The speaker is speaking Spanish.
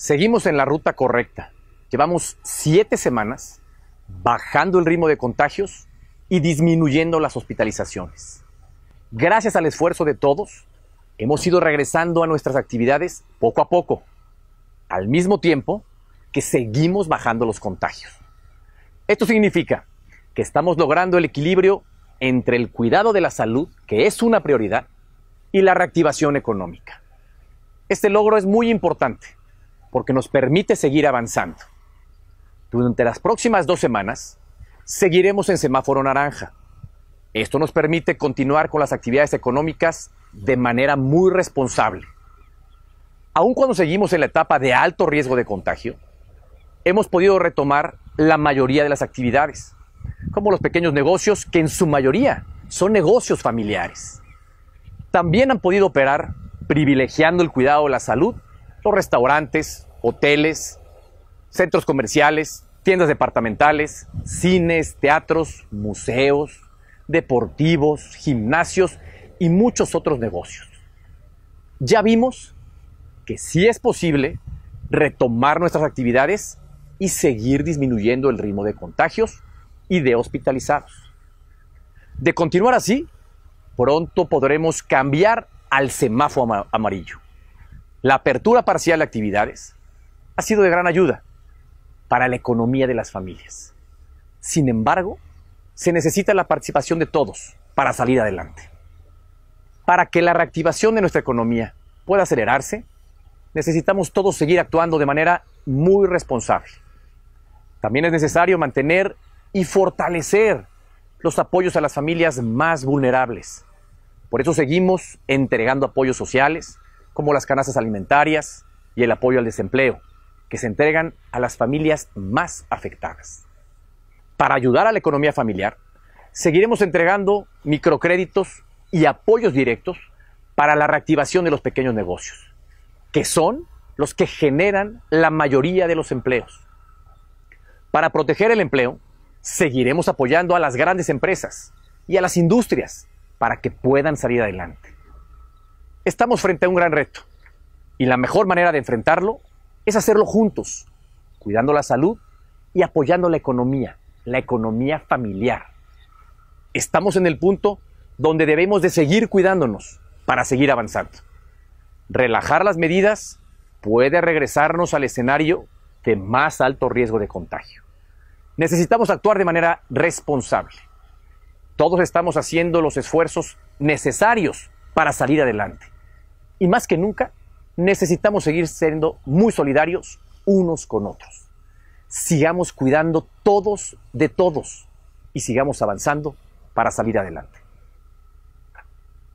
Seguimos en la ruta correcta. Llevamos siete semanas bajando el ritmo de contagios y disminuyendo las hospitalizaciones. Gracias al esfuerzo de todos, hemos ido regresando a nuestras actividades poco a poco, al mismo tiempo que seguimos bajando los contagios. Esto significa que estamos logrando el equilibrio entre el cuidado de la salud, que es una prioridad, y la reactivación económica. Este logro es muy importante porque nos permite seguir avanzando. Durante las próximas dos semanas, seguiremos en semáforo naranja. Esto nos permite continuar con las actividades económicas de manera muy responsable. Aun cuando seguimos en la etapa de alto riesgo de contagio, hemos podido retomar la mayoría de las actividades, como los pequeños negocios, que en su mayoría son negocios familiares. También han podido operar privilegiando el cuidado de la salud los restaurantes, hoteles, centros comerciales, tiendas departamentales, cines, teatros, museos, deportivos, gimnasios y muchos otros negocios. Ya vimos que sí es posible retomar nuestras actividades y seguir disminuyendo el ritmo de contagios y de hospitalizados. De continuar así, pronto podremos cambiar al semáforo amarillo la apertura parcial de actividades ha sido de gran ayuda para la economía de las familias. Sin embargo, se necesita la participación de todos para salir adelante. Para que la reactivación de nuestra economía pueda acelerarse, necesitamos todos seguir actuando de manera muy responsable. También es necesario mantener y fortalecer los apoyos a las familias más vulnerables. Por eso seguimos entregando apoyos sociales, como las canastas alimentarias y el apoyo al desempleo, que se entregan a las familias más afectadas. Para ayudar a la economía familiar, seguiremos entregando microcréditos y apoyos directos para la reactivación de los pequeños negocios, que son los que generan la mayoría de los empleos. Para proteger el empleo, seguiremos apoyando a las grandes empresas y a las industrias para que puedan salir adelante. Estamos frente a un gran reto y la mejor manera de enfrentarlo es hacerlo juntos, cuidando la salud y apoyando la economía, la economía familiar. Estamos en el punto donde debemos de seguir cuidándonos para seguir avanzando. Relajar las medidas puede regresarnos al escenario de más alto riesgo de contagio. Necesitamos actuar de manera responsable. Todos estamos haciendo los esfuerzos necesarios para salir adelante. Y más que nunca, necesitamos seguir siendo muy solidarios unos con otros. Sigamos cuidando todos de todos y sigamos avanzando para salir adelante.